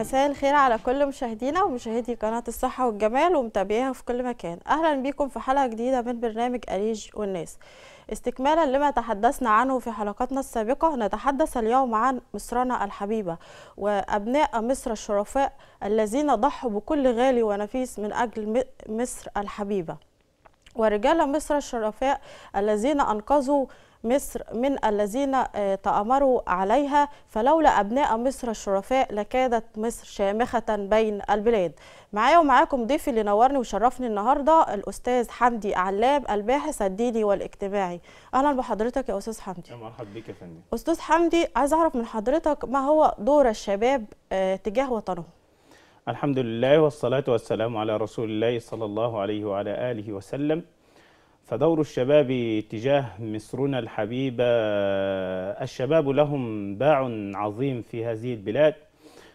مساء الخير على كل مشاهدينا ومشاهدي قناة الصحة والجمال ومتابعيها في كل مكان أهلا بيكم في حلقة جديدة من برنامج أريج والناس استكمالا لما تحدثنا عنه في حلقاتنا السابقة نتحدث اليوم عن مصرنا الحبيبة وأبناء مصر الشرفاء الذين ضحوا بكل غالي ونفيس من أجل مصر الحبيبة ورجال مصر الشرفاء الذين أنقذوا مصر من الذين آه، تآمروا عليها فلولا أبناء مصر الشرفاء لكادت مصر شامخة بين البلاد معايا ومعاكم ضيفي اللي نورني وشرفني النهارده الأستاذ حمدي علام الباحث الديني والاجتماعي أهلا بحضرتك يا أستاذ حمدي مرحبا بك يا فندم أستاذ حمدي عايز أعرف من حضرتك ما هو دور الشباب آه، تجاه وطنهم الحمد لله والصلاة والسلام على رسول الله صلى الله عليه وعلى آله وسلم فدور الشباب تجاه مصرنا الحبيبة آه، الشباب لهم باع عظيم في هذه البلاد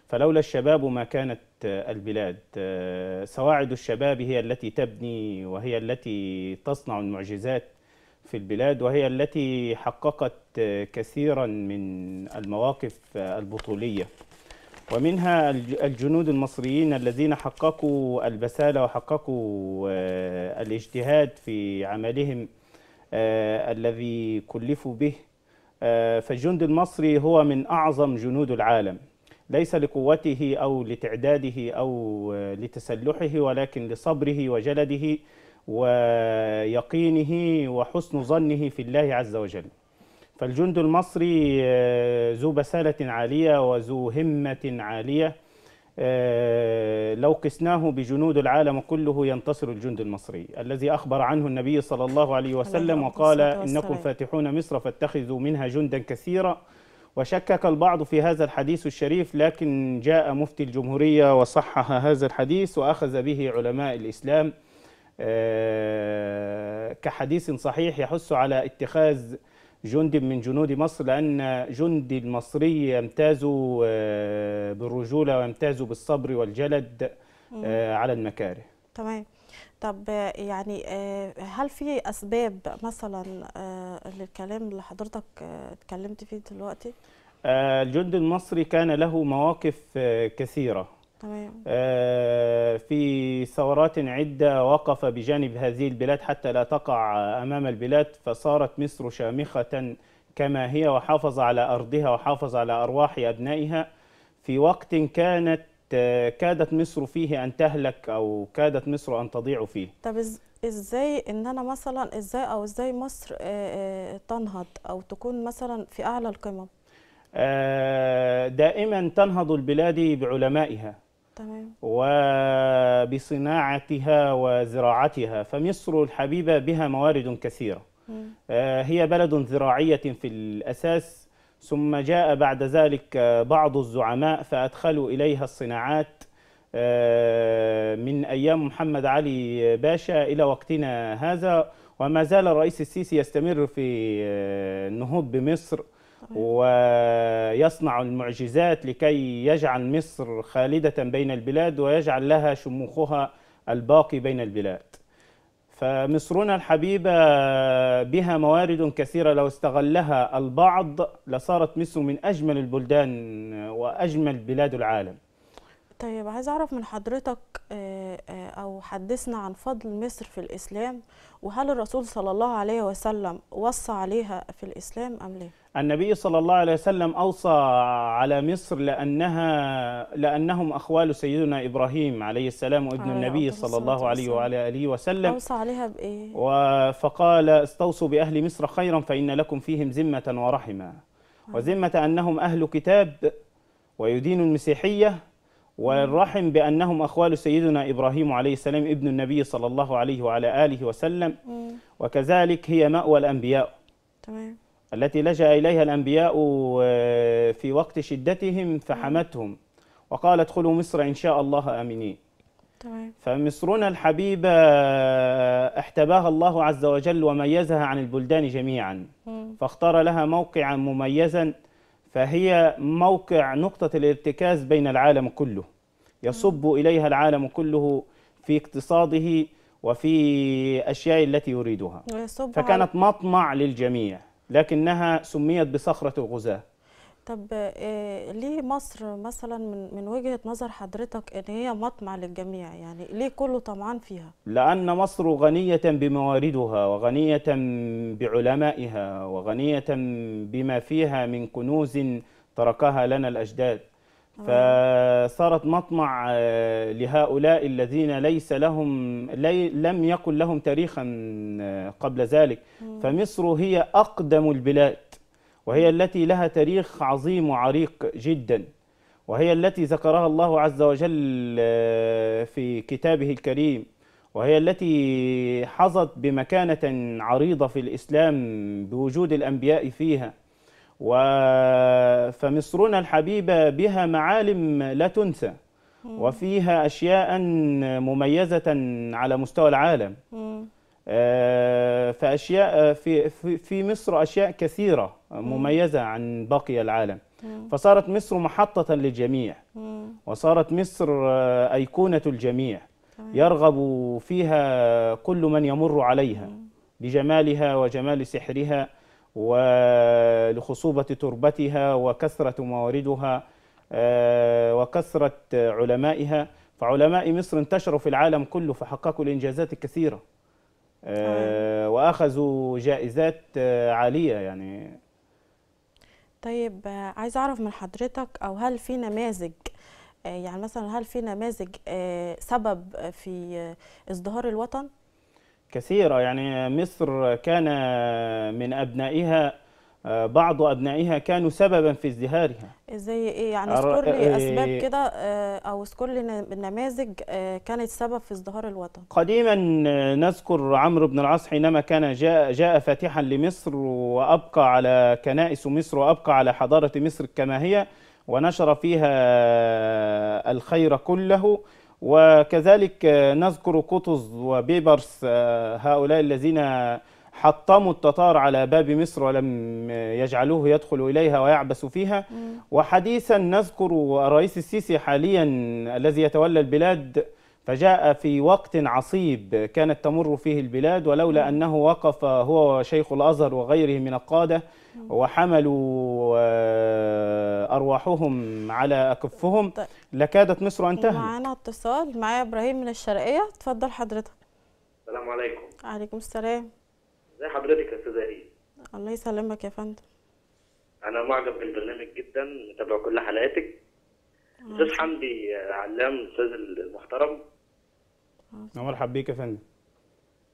فلولا الشباب ما كانت آه، البلاد آه، سواعد الشباب هي التي تبني وهي التي تصنع المعجزات في البلاد وهي التي حققت كثيرا من المواقف البطولية ومنها الجنود المصريين الذين حققوا البسالة وحققوا آه، الاجتهاد في عملهم آه، الذي كلفوا به آه، فالجند المصري هو من أعظم جنود العالم ليس لقوته أو لتعداده أو لتسلحه ولكن لصبره وجلده ويقينه وحسن ظنه في الله عز وجل فالجند المصري آه، ذو بسالة عالية وذو همة عالية آه، لو قسناه بجنود العالم كله ينتصر الجند المصري الذي أخبر عنه النبي صلى الله عليه وسلم وقال إنكم فاتحون مصر فاتخذوا منها جندا كثيرا وشكك البعض في هذا الحديث الشريف لكن جاء مفتي الجمهورية وصحح هذا الحديث وأخذ به علماء الإسلام آه، كحديث صحيح يحث على اتخاذ جندي من جنود مصر لأن جندي المصري يمتازوا آه، بالرجولة ويمتازوا بالصبر والجلد آه، على المكاره تمام طب يعني آه، هل في أسباب مثلا للكلام اللي حضرتك اتكلمت فيه دلوقتي؟ الجند المصري كان له مواقف كثيرة تمام. آه، في ثورات عدة وقف بجانب هذه البلاد حتى لا تقع أمام البلاد فصارت مصر شامخة كما هي وحافظ على أرضها وحافظ على أرواح أبنائها في وقت كانت آه، كادت مصر فيه أن تهلك أو كادت مصر أن تضيع فيه طب ازاي ان انا مثلا ازاي او ازاي مصر آه، تنهض او تكون مثلا في اعلى القمم دائما تنهض البلاد بعلمائها تمام. وبصناعتها وزراعتها فمصر الحبيبة بها موارد كثيرة آه، هي بلد زراعية في الأساس ثم جاء بعد ذلك بعض الزعماء فأدخلوا إليها الصناعات آه، من أيام محمد علي باشا إلى وقتنا هذا وما زال الرئيس السيسي يستمر في آه، النهوض بمصر ويصنع المعجزات لكي يجعل مصر خالدة بين البلاد ويجعل لها شموخها الباقي بين البلاد فمصرنا الحبيبة بها موارد كثيرة لو استغلها البعض لصارت مصر من أجمل البلدان وأجمل بلاد العالم طيب عايز أعرف من حضرتك آه، آه، أو حدثنا عن فضل مصر في الإسلام وهل الرسول صلى الله عليه وسلم وصى عليها في الإسلام أم لا النبي صلى الله عليه وسلم أوصى على مصر لأنها لأنهم أخوال سيدنا إبراهيم عليه السلام وابن عليه النبي صلى الله عليه وعلى آله وسلم أوصى عليها بإيه؟ فقال استوصوا بأهل مصر خيرا فإن لكم فيهم ذمة ورحمة آه. وذمة أنهم أهل كتاب ويدين المسيحية والرحم بأنهم أخوال سيدنا إبراهيم عليه السلام ابن النبي صلى الله عليه وعلى آله وسلم وكذلك هي مأوى الأنبياء تمام التي لجأ إليها الأنبياء آه، في وقت شدتهم فحمتهم وقال ادخلوا مصر إن شاء الله آمنين تمام فمصرنا الحبيبة آه، احتباها الله عز وجل وميزها عن البلدان جميعا فاختار لها موقعا مميزا فهي موقع نقطة الارتكاز بين العالم كله يصب إليها العالم كله في اقتصاده وفي أشياء التي يريدها فكانت مطمع للجميع لكنها سميت بصخرة الغزاة طب آه، ليه مصر مثلا من من وجهه نظر حضرتك ان هي مطمع للجميع يعني ليه كله طمعان فيها لان مصر غنيه بمواردها وغنيه بعلمائها وغنيه بما فيها من كنوز تركها لنا الاجداد آه. فصارت مطمع آه، لهؤلاء الذين ليس لهم لي لم يكن لهم تاريخا قبل ذلك فمصر هي اقدم البلاد وهي التي لها تاريخ عظيم وعريق جدا وهي التي ذكرها الله عز وجل آه، في كتابه الكريم وهي التي حظت بمكانة عريضة في الإسلام بوجود الأنبياء فيها فمصرنا الحبيبة بها معالم لا تنسى وفيها أشياء مميزة على مستوى العالم آه، آه، في اشياء في في مصر اشياء كثيره آه، مميزه عن باقي العالم فصارت مصر محطه للجميع وصارت مصر ايقونه الجميع يرغب فيها كل من يمر عليها لجمالها وجمال سحرها ولخصوبه تربتها وكثره مواردها وكثره علمائها فعلماء مصر انتشروا في العالم كله فحققوا الانجازات الكثيره آه، واخذوا جائزات آه، عاليه يعني طيب آه، عايز اعرف من حضرتك او هل في نماذج يعني مثلا هل في نماذج سبب في ازدهار الوطن كثيره يعني مصر كان من ابنائها بعض أبنائها كانوا سببا في ازدهارها زي إيه يعني اذكر لي إيه. أسباب كده آه، أو اذكر لي نماذج آه، كانت سبب في ازدهار الوطن قديما آه، نذكر عمرو بن العاص حينما كان جاء, جاء فاتحا لمصر وأبقى على كنائس مصر وأبقى على حضارة مصر كما هي ونشر فيها الخير كله وكذلك نذكر قطز وبيبرس هؤلاء الذين حطموا التتار على باب مصر ولم يجعلوه يدخل إليها ويعبث فيها وحديثا نذكر الرئيس السيسي حاليا الذي يتولى البلاد فجاء في وقت عصيب كانت تمر فيه البلاد ولولا أنه وقف هو وشيخ الأزهر وغيره من القادة وحملوا آه، أرواحهم على أكفهم طيب. لكادت مصر أن تهلك معنا اتصال معايا إبراهيم من الشرقية تفضل حضرتك السلام عليكم عليكم السلام ازي حضرتك يا استاذه هي الله يسلمك يا فندم انا معجب بالبرنامج جدا متابع كل حلقاتك آه، استاذ حمدي علام الاستاذ المحترم آه. مرحب بيك يا فندم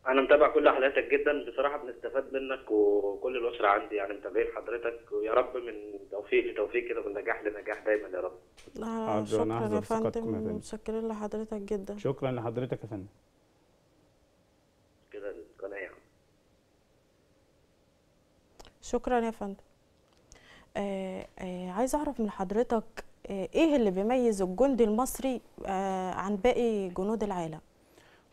انا متابع كل حلقاتك جدا بصراحه بنستفاد منك وكل الاسره عندي يعني متابعين حضرتك ويا رب من توفيق لتوفيق كده ومن نجاح لنجاح دايما يا رب شكرا يا فندم متشكرين لحضرتك جدا شكرا لحضرتك يا فندم شكرا يا فندم آه آه عايز اعرف من حضرتك آه ايه اللي بيميز الجندي المصري آه عن باقي جنود العالم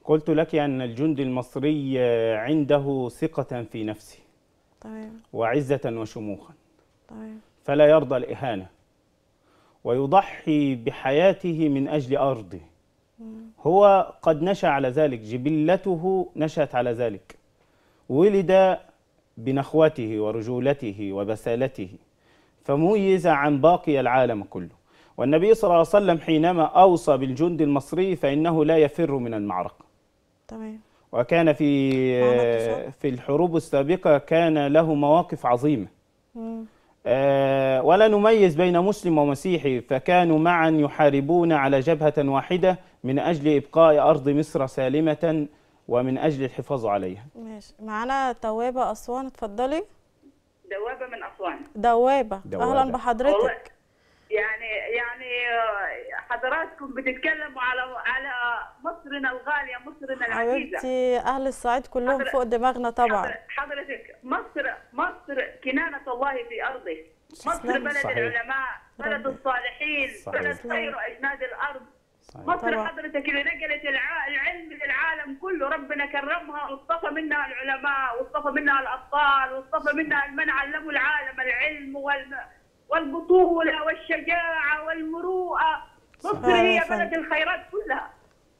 قلت لك يعني ان الجندي المصري آه، عنده ثقه في نفسه طيب. وعزه وشموخا طيب. فلا يرضى الاهانه ويضحي بحياته من اجل ارضه هو قد نشا على ذلك جبلته نشات على ذلك ولد بنخوته ورجولته وبسالته فميز عن باقي العالم كله والنبي صلى الله عليه وسلم حينما أوصى بالجند المصري فإنه لا يفر من المعركة تمام وكان في في الحروب السابقة كان له مواقف عظيمة آه ولا نميز بين مسلم ومسيحي فكانوا معا يحاربون على جبهة واحدة من أجل إبقاء أرض مصر سالمة ومن أجل الحفاظ عليها ماشي معانا توابة أسوان اتفضلي دوابة من أسوان دوابة, دوابة. أهلا بحضرتك يعني يعني آه، حضراتكم بتتكلموا على على مصرنا الغاليه مصرنا العزيزه حبيبتي اهل الصعيد كلهم فوق دماغنا طبعا حضرتك مصر مصر كنانه الله في ارضه مصر بلد صحيح. العلماء بلد الصالحين صحيح. بلد خير اجناد الارض مصر مصر حضرتك اللي نقلت العلم للعالم كله ربنا كرمها واصطفى منها العلماء واصطفى منها الابطال واصطفى منها من علموا العالم العلم والبطوله والشجاعه والمروءه مصر هي بلد الخيرات كلها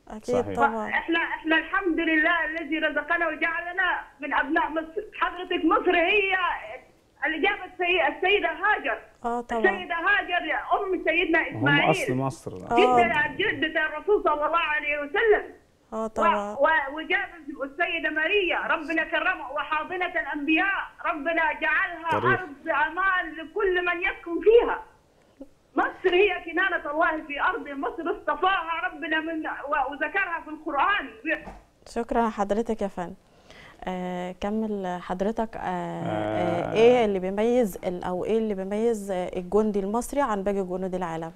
اكيد طبعا احنا احنا الحمد لله الذي رزقنا وجعلنا من ابناء مصر حضرتك مصر هي الإجابة السيدة, السيدة هاجر اه طبعا السيدة هاجر أم سيدنا إسماعيل أصل مصر آه. جدة جدة الرسول صلى الله عليه وسلم اه طبعا وجاب السيدة ماريا ربنا كرمها وحاضنة الأنبياء ربنا جعلها أرض أمان لكل من يسكن فيها مصر هي كنانة الله في أرض مصر اصطفاها ربنا من وذكرها في القرآن شكرا حضرتك يا فندم آه، كمل حضرتك آه،, آه آه ايه اللي بيميز او ايه اللي بيميز الجندي المصري عن باقي جنود العالم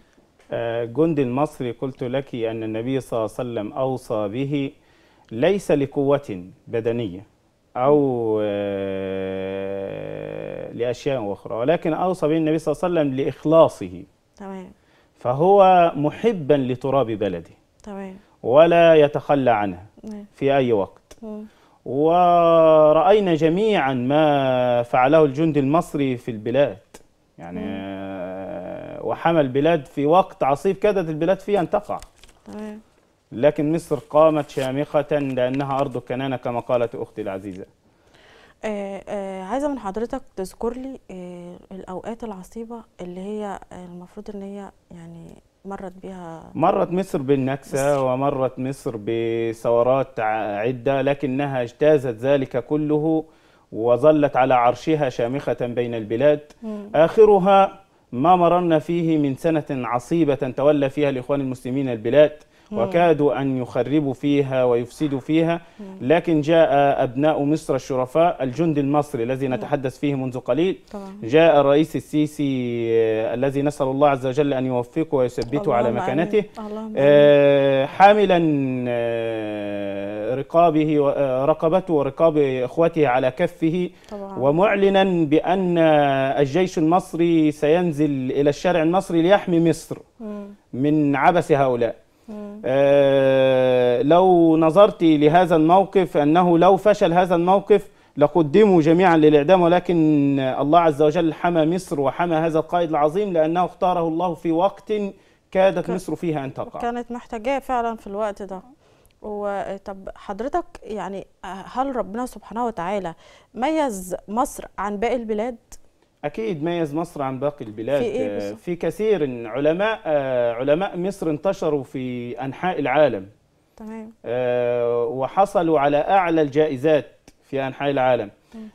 آه، جندي المصري قلت لك ان النبي صلى الله عليه وسلم اوصى به ليس لقوه بدنيه او لاشياء اخرى ولكن اوصى به النبي صلى الله عليه وسلم لاخلاصه تمام فهو محبا لتراب بلده تمام ولا يتخلى عنها في اي وقت مم. ورأينا جميعا ما فعله الجندي المصري في البلاد يعني آه، وحمل البلاد في وقت عصيب كادت البلاد فيها أن تقع طيب. لكن مصر قامت شامخة لأنها أرض كنانة كما قالت أختي العزيزة آه، آه، عايزه من حضرتك تذكر لي الاوقات العصيبه اللي هي المفروض ان هي يعني مرت بها مرت مصر بالنكسة مصر. ومرت مصر بثورات عدة لكنها اجتازت ذلك كله وظلت على عرشها شامخة بين البلاد مم. آخرها ما مررنا فيه من سنة عصيبة تولى فيها الإخوان المسلمين البلاد وكادوا أن يخربوا فيها ويفسدوا فيها لكن جاء أبناء مصر الشرفاء الجند المصري الذي نتحدث فيه منذ قليل جاء الرئيس السيسي آه، الذي نسأل الله عز وجل أن يوفقه ويثبته على مكانته آه، حاملا آه، رقابه رقبته ورقاب إخوته على كفه طبعا. ومعلنا بأن الجيش المصري سينزل إلى الشارع المصري ليحمي مصر من عبث هؤلاء آه، لو نظرت لهذا الموقف أنه لو فشل هذا الموقف لقدموا جميعا للإعدام ولكن الله عز وجل حمى مصر وحمى هذا القائد العظيم لأنه اختاره الله في وقت كادت مصر فيها أن تقع كانت محتاجاه فعلا في الوقت ده وطب حضرتك يعني هل ربنا سبحانه وتعالى ميز مصر عن باقي البلاد اكيد ميز مصر عن باقي البلاد في, إيه آه، في كثير علماء آه، علماء مصر انتشروا في انحاء العالم تمام آه، وحصلوا على اعلى الجائزات في انحاء العالم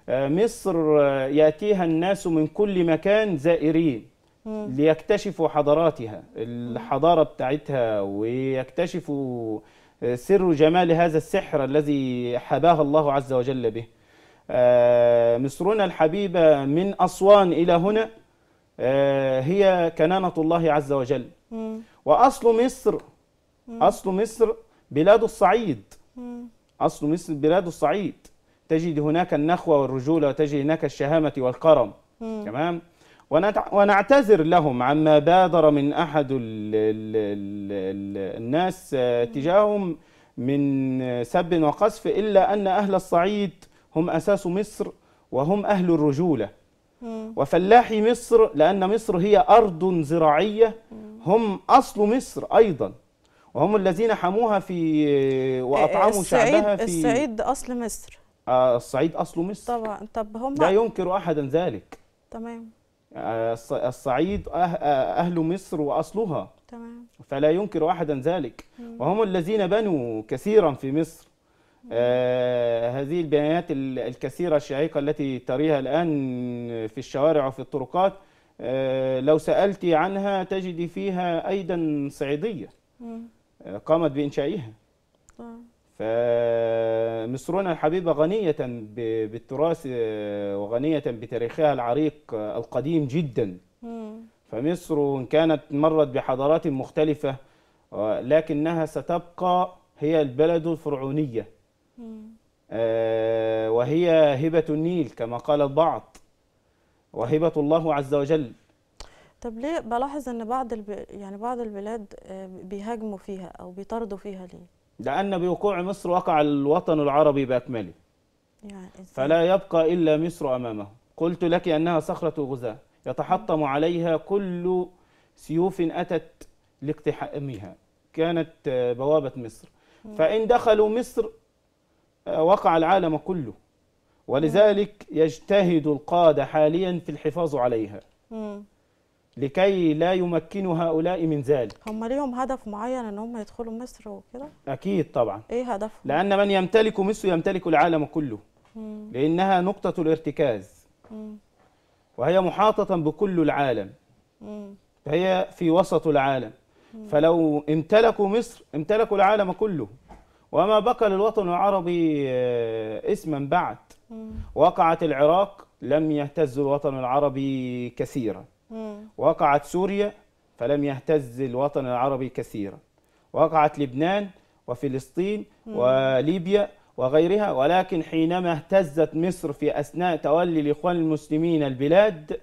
مصر ياتيها الناس من كل مكان زائرين ليكتشفوا حضاراتها الحضاره بتاعتها ويكتشفوا سر جمال هذا السحر الذي حباها الله عز وجل به آه، مصرنا الحبيبة من أسوان إلى هنا آه، هي كنانة الله عز وجل وأصل مصر أصل مصر بلاد الصعيد أصل مصر بلاد الصعيد تجد هناك النخوة والرجولة وتجد هناك الشهامة والكرم تمام ونعتذر لهم عما بادر من أحد الـ الـ الـ الناس آه، تجاههم من سب وقصف إلا أن أهل الصعيد هم أساس مصر وهم أهل الرجولة وفلاحي مصر لأن مصر هي أرض زراعية هم أصل مصر أيضا وهم الذين حموها في وأطعموا آه، السعيد شعبها في الصعيد أصل مصر آه، الصعيد أصل مصر طبعا طب هم لا ينكر أحدا ذلك تمام آه، الصعيد أهل مصر وأصلها تمام فلا ينكر أحدا ذلك وهم الذين بنوا كثيرا في مصر آه، هذه البيانات الكثيرة الشعيقة التي تريها الآن في الشوارع وفي الطرقات آه، لو سألت عنها تجد فيها أيضا صعيدية آه، قامت بإنشائها فمصرنا الحبيبة غنية بالتراث وغنية بتاريخها العريق القديم جدا فمصر كانت مرت بحضارات مختلفة لكنها ستبقى هي البلد الفرعونية آه، وهي هبة النيل كما قال البعض وهبة الله عز وجل طب ليه بلاحظ ان بعض الب... يعني بعض البلاد آه، بيهاجموا فيها او بيطاردوا فيها ليه؟ لان بوقوع مصر وقع الوطن العربي باكمله. يعني فلا يبقى الا مصر امامه، قلت لك انها صخره غزاه يتحطم عليها كل سيوف اتت لاقتحامها، كانت آه، بوابه مصر. فان دخلوا مصر وقع العالم كله ولذلك يجتهد القادة حاليا في الحفاظ عليها مم. لكي لا يمكنوا هؤلاء من ذلك هم ليهم هدف معين ان هم يدخلوا مصر وكده اكيد طبعا ايه هدفهم لان من يمتلك مصر يمتلك العالم كله مم. لانها نقطه الارتكاز مم. وهي محاطه بكل العالم مم. فهي في وسط العالم مم. فلو امتلكوا مصر امتلكوا العالم كله وما بقى للوطن العربي آه، اسما بعد وقعت العراق لم يهتز الوطن العربي كثيرا وقعت سوريا فلم يهتز الوطن العربي كثيرا وقعت لبنان وفلسطين وليبيا وغيرها ولكن حينما اهتزت مصر في أثناء تولي الإخوان المسلمين البلاد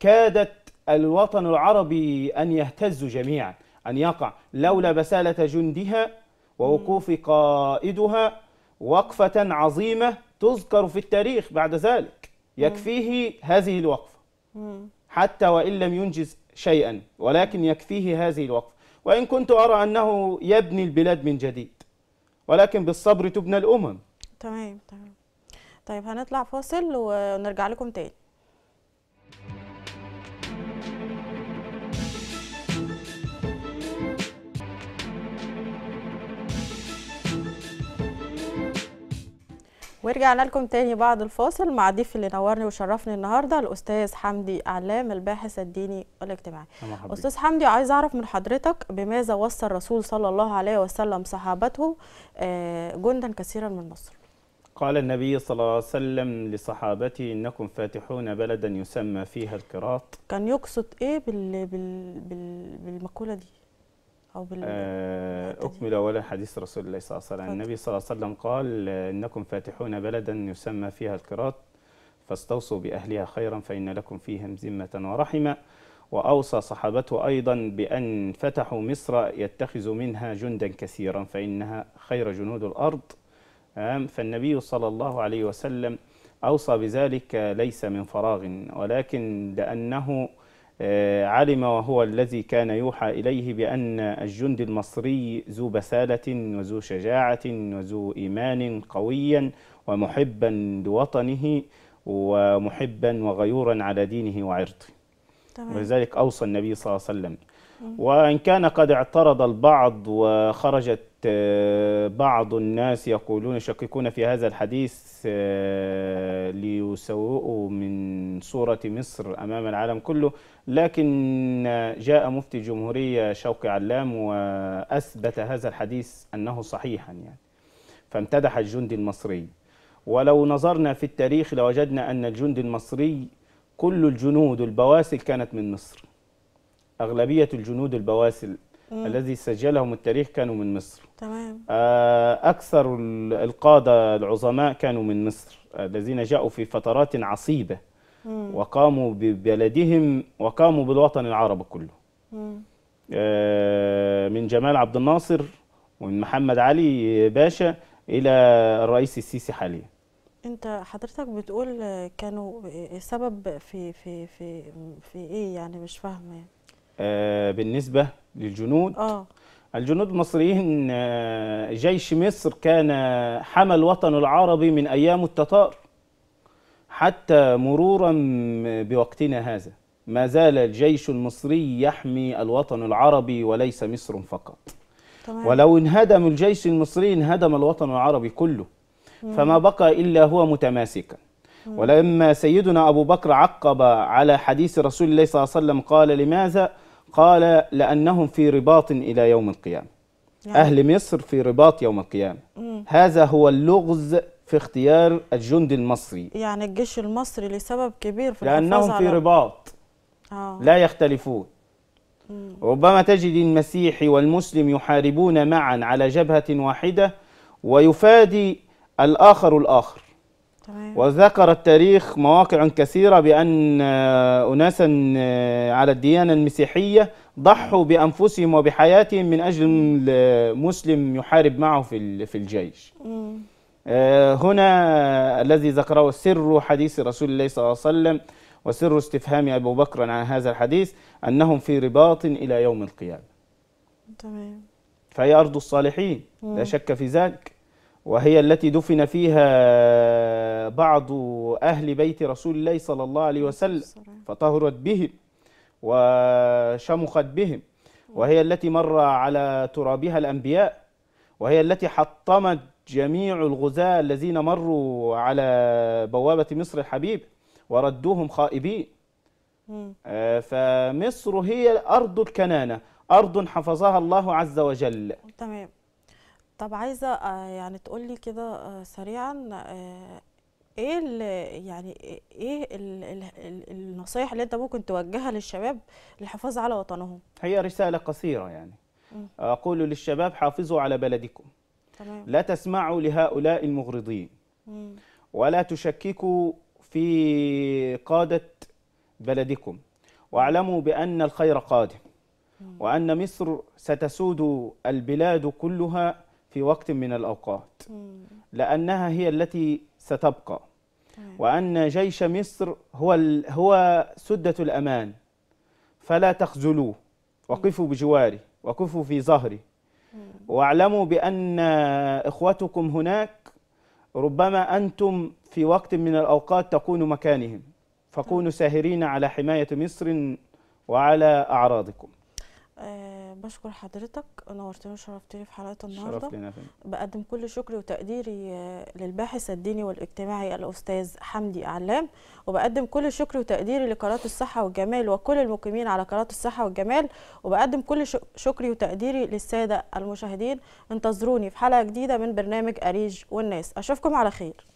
كادت الوطن العربي أن يهتز جميعا أن يقع لولا بسالة جندها ووقوف قائدها وقفة عظيمة تذكر في التاريخ بعد ذلك يكفيه هذه الوقفة حتى وإن لم ينجز شيئا ولكن يكفيه هذه الوقفة وإن كنت أرى أنه يبني البلاد من جديد ولكن بالصبر تبنى الأمم تمام تمام طيب هنطلع فاصل ونرجع لكم تاني ورجعنا لكم تاني بعد الفاصل مع ضيف اللي نورني وشرفني النهارده الاستاذ حمدي علام الباحث الديني والاجتماعي. استاذ حمدي عايز اعرف من حضرتك بماذا وصى الرسول صلى الله عليه وسلم صحابته آه، جندا كثيرا من مصر. قال النبي صلى الله عليه وسلم لصحابته انكم فاتحون بلدا يسمى فيها الكراط. كان يقصد ايه بال... بال... بالمقوله دي؟ أو بال... آه، أكمل أولا حديث رسول الله صلى الله عليه وسلم النبي صلى الله عليه وسلم قال إنكم فاتحون بلدا يسمى فيها الكرات فاستوصوا بأهلها خيرا فإن لكم فيهم ذمة ورحمة وأوصى صحابته أيضا بأن فتحوا مصر يتخذوا منها جندا كثيرا فإنها خير جنود الأرض فالنبي صلى الله عليه وسلم أوصى بذلك ليس من فراغ ولكن لأنه آه، علم وهو الذي كان يوحى إليه بأن الجند المصري ذو بسالة وذو شجاعة وذو إيمان قويا ومحبا لوطنه ومحبا وغيورا على دينه وعرضه ولذلك أوصى النبي صلى الله عليه وسلم وإن كان قد اعترض البعض وخرجت آه، بعض الناس يقولون يشككون في هذا الحديث آه، ليسوءوا من صورة مصر أمام العالم كله لكن آه، جاء مفتي الجمهورية شوقي علام وأثبت هذا الحديث أنه صحيحا يعني فامتدح الجندي المصري ولو نظرنا في التاريخ لوجدنا أن الجندي المصري كل الجنود البواسل كانت من مصر أغلبية الجنود البواسل مم. الذي سجلهم التاريخ كانوا من مصر تمام آه، أكثر القادة العظماء كانوا من مصر الذين جاءوا في فترات عصيبة مم. وقاموا ببلدهم وقاموا بالوطن العربي كله مم. آه، من جمال عبد الناصر ومن محمد علي باشا إلى الرئيس السيسي حاليا انت حضرتك بتقول كانوا السبب في في في في ايه يعني مش فاهمه آه، بالنسبة للجنود آه. الجنود المصريين آه، جيش مصر كان حمى الوطن العربي من أيام التتار حتى مرورا بوقتنا هذا ما زال الجيش المصري يحمي الوطن العربي وليس مصر فقط طبعا. ولو انهدم الجيش المصري انهدم الوطن العربي كله مم. فما بقى إلا هو متماسكا ولما سيدنا أبو بكر عقب على حديث رسول الله صلى الله عليه وسلم قال لماذا؟ قال لأنهم في رباط إلى يوم القيامة يعني. أهل مصر في رباط يوم القيامة هذا هو اللغز في اختيار الجند المصري يعني الجيش المصري لسبب كبير في لأنهم في رباط آه. لا يختلفون مم. ربما تجد المسيحي والمسلم يحاربون معا على جبهة واحدة ويفادي الآخر الآخر وذكر التاريخ مواقع كثيرة بأن أناسا آه، على الديانة المسيحية ضحوا بأنفسهم وبحياتهم من أجل مسلم يحارب معه في في الجيش آه، هنا الذي ذكره سر حديث رسول الله صلى الله عليه وسلم وسر استفهام أبو بكر عن هذا الحديث أنهم في رباط إلى يوم القيامة تمام فهي أرض الصالحين لا شك في ذلك وهي التي دفن فيها بعض أهل بيت رسول الله صلى الله عليه وسلم فطهرت بهم وشمخت بهم وهي التي مر على ترابها الأنبياء وهي التي حطمت جميع الغزاة الذين مروا على بوابة مصر الحبيب وردوهم خائبين آه، فمصر هي أرض الكنانة أرض حفظها الله عز وجل تمام طب عايزه آه، يعني تقولي كده آه، سريعا آه، ايه يعني ايه النصايح اللي انت ممكن توجهها للشباب للحفاظ على وطنهم هي رساله قصيره يعني اقول للشباب حافظوا على بلدكم تمام. لا تسمعوا لهؤلاء المغرضين ولا تشككوا في قاده بلدكم واعلموا بان الخير قادم وأن مصر ستسود البلاد كلها في وقت من الأوقات لأنها هي التي ستبقى وأن جيش مصر هو, هو سدة الأمان فلا تخذلوه وقفوا بجواري وقفوا في ظهري واعلموا بأن إخوتكم هناك ربما أنتم في وقت من الأوقات تكونوا مكانهم فكونوا ساهرين على حماية مصر وعلى أعراضكم آه، بشكر حضرتك نورتني وشرفتني في حلقه النهارده شرف لنا بقدم كل شكري وتقديري آه، للباحث الديني والاجتماعي الاستاذ حمدي اعلام وبقدم كل شكري وتقديري لقناه الصحه والجمال وكل المقيمين على قناه الصحه والجمال وبقدم كل شكري وتقديري للساده المشاهدين انتظروني في حلقه جديده من برنامج اريج والناس اشوفكم على خير